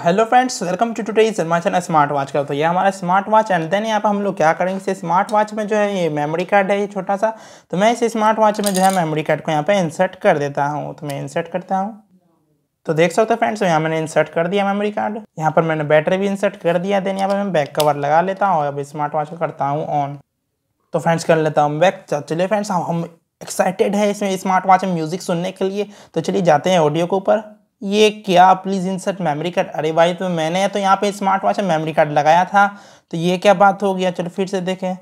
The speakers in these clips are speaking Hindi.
hello friends welcome to today इस स्मार्ट वॉच का तो ये हमारा स्मार्ट वॉच एंड देन यहाँ पर हम लोग क्या करेंगे इसे स्मार्ट वॉच में जो है ये मेमोरी कार्ड है ये छोटा सा तो मैं इस स्मार्ट वॉच में जो है मेमोरी कार्ड को यहाँ पे इंसर्ट कर देता हूँ तो मैं इंसर्ट करता हूँ तो देख सकते हो फ्रेंड्स तो यहाँ मैंने इंसर्ट कर दिया मेमोरी कार्ड यहाँ पर मैंने बैटरी भी इंसर्ट कर दिया देन यहाँ पर मैं बैक कवर लगा लेता हूँ और अब स्मार्ट वॉच को करता हूँ ऑन तो फ्रेंड्स कर लेता हूँ बैक तो चलिए फ्रेंड्स हम एक्साइटेड है इसमें स्मार्ट वॉच में म्यूज़िक सुनने के लिए तो चलिए जाते हैं ऑडियो के ऊपर ये क्या प्लीज़ इंसर्ट मेमोरी कार्ड अरे भाई तो मैंने तो यहाँ पे स्मार्ट वॉच में मेमोरी कार्ड लगाया था तो ये क्या बात हो गया चलो फिर से देखें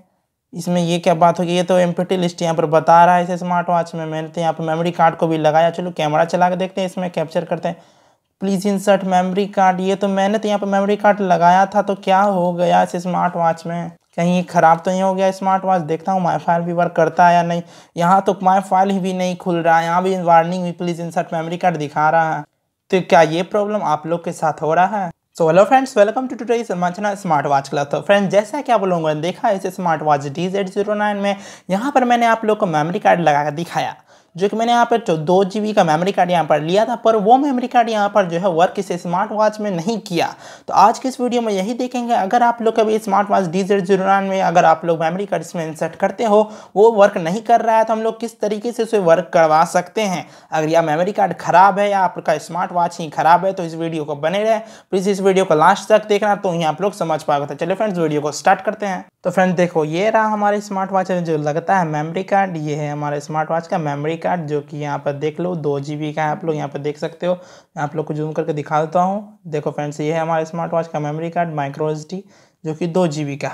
इसमें ये क्या बात हो गई ये तो एम लिस्ट यहाँ पर बता रहा है इसे स्मार्ट वॉच में मैंने तो यहाँ पर मेमोरी कार्ड को भी लगाया चलो कैमरा चला के देखते हैं इसमें कैप्चर करते हैं प्लीज़ इंसर्ट मेमोरी कार्ड ये तो मैंने तो यहाँ पर मेमोरी कार्ड लगाया था तो क्या हो गया इस स्मार्ट वॉच में कहीं ख़राब तो नहीं हो गया स्मार्ट वॉच देखता हूँ माई फाइल भी वर्क करता है या नहीं यहाँ तो माई फाइल भी नहीं खुल रहा है यहाँ भी वार्निंग भी प्लीज़ इंसर्ट मेमोरी कार्ड दिखा रहा है तो क्या ये प्रॉब्लम आप लोग के साथ हो रहा है so hello friends welcome to today संरचना स्मार्ट वॉच क्लब तो फ्रेंड्स जैसा कि आप लोगों ने देखा इसे smart watch D Z zero nine में यहाँ पर मैंने आप लोग को मेमोरी कार्ड लगाकर दिखाया जो कि मैंने यहाँ पर तो दो जी का मेमोरी कार्ड यहाँ पर लिया था पर वो मेमोरी कार्ड यहाँ पर जो है वर्क इस स्मार्ट वॉच में नहीं किया तो आज की इस वीडियो में यही देखेंगे अगर आप लोग कभी स्मार्ट वॉच डी में अगर आप लोग मेमोरी कार्ड इसमें इंसर्ट करते हो वो वर्क नहीं कर रहा है तो हम लोग किस तरीके से उसे वर्क करवा सकते हैं अगर यह मेमोरी कार्ड खराब है या आपका स्मार्ट वॉच ही खराब है तो इस वीडियो को बने रहे प्लीज़ इस वीडियो को लास्ट तक देखना तो ही आप लोग समझ पाओगे तो चलिए फ्रेंड्स वीडियो को स्टार्ट करते हैं तो फ्रेंड देखो ये रहा हमारे स्मार्ट वॉच में जो लगता है मेमरी कार्ड ये है हमारे स्मार्ट वॉच का मेमरी मेमोरी कार्ड जो कि यहाँ पर देख लो दो जी का है आप लोग यहाँ पर देख सकते हो मैं आप लोग को जूम करके दिखा देता हूँ देखो फ्रेंड्स ये है हमारे स्मार्ट वॉच का मेमोरी कार्ड माइक्रो एस जो कि दो जी का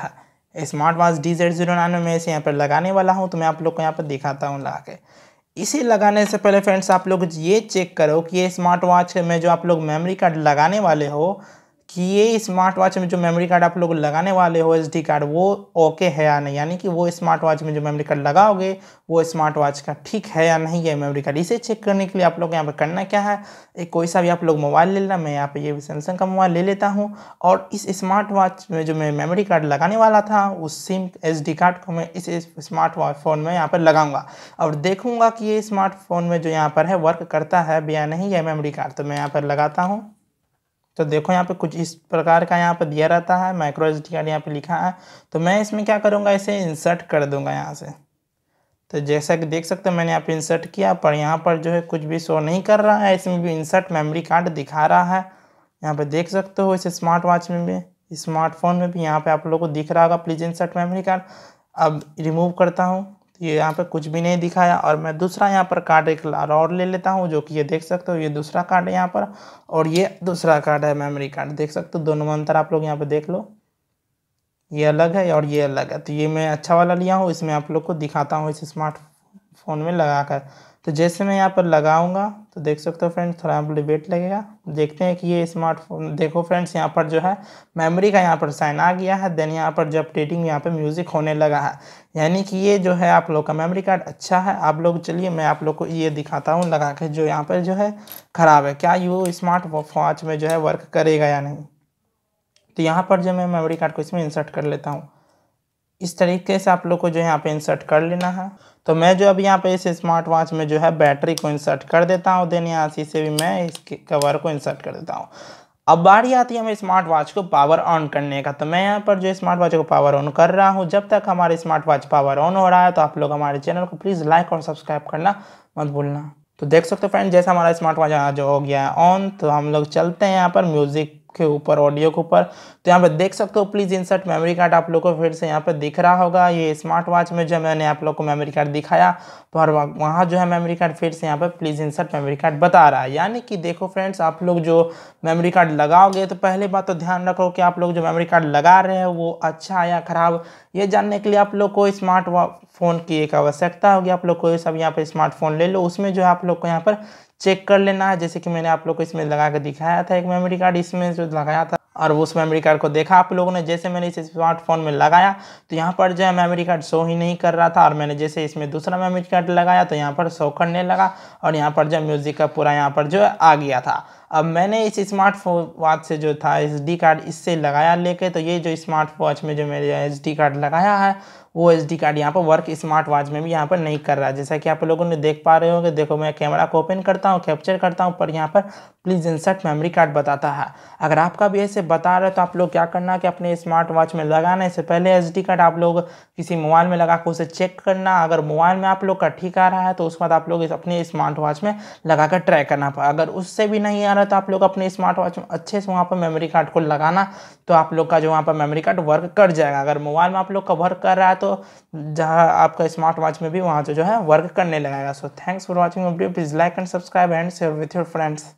है smart watch D Z zero nine में इसे यहाँ पर लगाने वाला हूँ तो मैं आप लोग को यहाँ पर दिखाता हूँ लगा के इसे लगाने से पहले फ्रेंड्स आप लोग ये चेक करो कि ये स्मार्ट वॉच में जो आप लोग मेमोरी कार्ड लगाने वाले हो कि ये स्मार्ट वॉच में जो मेमोरी कार्ड आप लोग लगाने वाले हो एस कार्ड वो ओके है या नहीं यानी कि वो स्मार्ट वॉच में जो मेमोरी कार्ड लगाओगे वो स्मार्ट वॉच का ठीक है या नहीं है मेमोरी कार्ड इसे चेक करने के लिए आप लोग यहाँ पर करना क्या है एक कोई सा भी आप लोग मोबाइल ले लेना मैं यहाँ पर ये सैमसंग का मोबाइल ले लेता हूँ और इस स्मार्ट वॉच में जो मैं मेमोरी कार्ड लगाने वाला था उस सिम एस कार्ड को मैं इस स्मार्ट वॉच फ़ोन में यहाँ पर लगाऊंगा और देखूँगा कि ये स्मार्टफोन में जो यहाँ पर है वर्क करता है या नहीं है मेमोरी कार्ड तो मैं यहाँ पर लगाता हूँ तो देखो यहाँ पे कुछ इस प्रकार का यहाँ पे दिया रहता है माइक्रो एस डी कार्ड यहाँ पर लिखा है तो मैं इसमें क्या करूँगा इसे इंसर्ट कर दूँगा यहाँ से तो जैसा कि देख सकते हो मैंने यहाँ पे इंसर्ट किया पर यहाँ पर जो है कुछ भी शो नहीं कर रहा है इसमें भी इंसर्ट मेमोरी कार्ड दिखा रहा है यहाँ पे देख सकते हो इसे स्मार्ट वॉच में भी स्मार्टफोन में भी यहाँ पे आप लोगों को दिख रहा होगा प्लीज इंसर्ट मेमोरी कार्ड अब रिमूव करता हूँ तो ये यहाँ पर कुछ भी नहीं दिखाया और मैं दूसरा यहाँ पर कार्ड एक और ले लेता हूँ जो कि ये देख सकते हो ये दूसरा कार्ड है यहाँ पर और ये दूसरा कार्ड है मेमोरी कार्ड देख सकते हो दोनों अंतर आप लोग यहाँ पर देख लो ये अलग है और ये अलग है तो ये मैं अच्छा वाला लिया हूँ इसमें आप लोग को दिखाता हूँ इस स्मार्टफोन में लगा कर तो जैसे मैं यहाँ पर लगाऊंगा तो देख सकते हो फ्रेंड्स थोड़ा यहाँ पर वेट लगेगा देखते हैं कि ये स्मार्टफोन देखो फ्रेंड्स यहाँ पर जो है मेमोरी का यहाँ पर साइन आ गया है देन यहाँ पर जो अपडेटिंग यहाँ पर म्यूज़िक होने लगा है यानी कि ये जो है आप लोग का मेमोरी कार्ड अच्छा है आप लोग चलिए मैं आप लोग को ये दिखाता हूँ लगा के जो यहाँ पर जो है ख़राब है क्या यू स्मार्ट वॉच में जो है वर्क करेगा या नहीं तो यहाँ पर जो मैं मेमोरी कार्ड को इसमें इंसर्ट कर लेता हूँ इस तरीके से आप लोग को जो है यहाँ पे इंसर्ट कर लेना है तो मैं जो अब यहाँ पे इस स्मार्ट वॉच में जो है बैटरी को इंसर्ट कर देता हूँ देन यहाँ से भी मैं इसके कवर को इंसर्ट कर देता हूँ अब बारी आती है हमें स्मार्ट वॉच को पावर ऑन करने का तो मैं यहाँ पर जो स्मार्ट वॉच को पावर ऑन कर रहा हूँ जब तक हमारे स्मार्ट वॉच पावर ऑन हो रहा है तो आप लोग हमारे चैनल को प्लीज़ लाइक और सब्सक्राइब करना मत भूलना तो देख सकते हो फ्रेंड जैसा हमारा स्मार्ट वॉच जो हो गया है ऑन तो हम लोग चलते हैं यहाँ पर म्यूज़िक के ऊपर ऑडियो के ऊपर तो यहाँ पे देख सकते हो प्लीज़ इंसर्ट मेमोरी कार्ड आप लोग को फिर से यहाँ पे दिख रहा होगा ये स्मार्ट वॉच में जो मैंने आप लोग को मेमोरी कार्ड दिखाया तो वहाँ जो है मेमोरी कार्ड फिर से यहाँ पे प्लीज़ इंसर्ट मेमोरी कार्ड बता रहा है यानी कि देखो फ्रेंड्स आप लोग जो मेमोरी कार्ड लगाओगे तो पहले बात तो ध्यान रखो कि आप लोग जो मेमोरी कार्ड लगा रहे हैं वो अच्छा या ख़राब ये जानने के लिए आप लोग को स्मार्ट फ़ोन की एक आवश्यकता होगी आप लोग को सब यहाँ पर स्मार्टफोन ले लो उसमें जो है आप लोग को यहाँ पर चेक कर लेना है जैसे कि मैंने आप लोग को इसमें लगा कर दिखाया था एक मेमोरी कार्ड इसमें जो लगाया था और उस मेमोरी कार्ड को देखा आप लोगों ने जैसे मैंने इस स्मार्टफोन में लगाया तो यहाँ पर जो है मेमोरी कार्ड शो ही नहीं कर रहा था और मैंने जैसे इसमें दूसरा मेमोरी कार्ड लगाया तो यहाँ पर शो करने लगा और यहाँ पर जो म्यूज़िक का पूरा यहाँ पर जो आ गया था अब मैंने इस स्मार्ट वॉच से जो था एस डी कार्ड इससे लगाया लेके तो ये जो स्मार्ट वॉच में जो मेरे एस डी कार्ड लगाया है वो एस डी कार्ड यहाँ पर वर्क स्मार्ट वॉच में भी यहाँ पर नहीं कर रहा है जैसा कि आप लोगों ने देख पा रहे होंगे देखो मैं कैमरा को ओपन करता हूँ कैप्चर करता हूँ पर यहाँ पर प्लीज़ इंसर्ट मेमोरी कार्ड बताता है अगर आपका भी ऐसे बता रहे तो आप लोग क्या करना कि अपने स्मार्ट वॉच में लगाने से पहले एस कार्ड आप लोग किसी मोबाइल में लगा कर उसे चेक करना अगर मोबाइल में आप लोग का ठीक आ रहा है तो उसके बाद आप लोग अपने स्मार्ट वॉच में लगा कर ट्राई करना अगर उससे भी नहीं आ रहा है तो आप लोग अपने स्मार्ट वॉच में अच्छे से वहाँ पर मेमोरी कार्ड को लगाना तो आप लोग का जो वहाँ पर मेमोरी कार्ड वर्क कर जाएगा अगर मोबाइल में आप लोग का वर्क कर रहा है तो जहाँ आपका स्मार्ट वॉच में भी वहाँ जो है वर्क करने लगेगा so thanks for watching video please like and subscribe and share with your friends